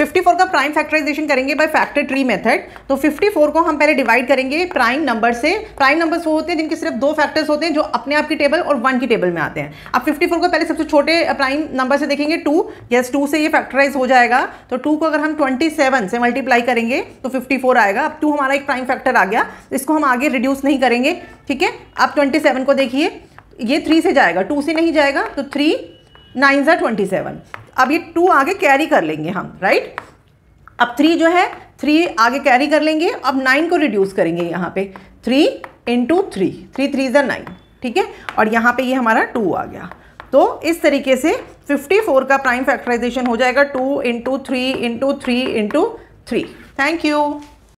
54 का prime factorization करेंगे by factor tree method तो 54 को हम पहले डिवाइड करेंगे प्राइम नंबर से प्राइम नंबर्स वो होते हैं जिनके सिर्फ दो फैक्टर्स होते हैं जो अपने आप की टेबल और वन की टेबल में आते हैं अब 54 को पहले सबसे छोटे प्राइम नंबर से देखेंगे टू यस टू से ये फैक्टराइज हो जाएगा तो टू को अगर हम ट्वेंटी से मल्टीप्लाई करेंगे तो फिफ्टी आएगा अब टू हमारा एक प्राइम फैक्टर आ गया इसको हम आगे रिड्यूस नहीं करेंगे ठीक है अब ट्वेंटी को देखिए ये थ्री से जाएगा टू से नहीं जाएगा तो थ्री नाइन ज़ा ट्वेंटी सेवन अब ये टू आगे कैरी कर लेंगे हम राइट अब थ्री जो है थ्री आगे कैरी कर लेंगे अब नाइन को रिड्यूस करेंगे यहाँ पे three into three three three ज़ा नाइन ठीक है और यहाँ पे ये हमारा टू आ गया तो इस तरीके से 54 का प्राइम फैक्टराइजेशन हो जाएगा two into three into three into three thank you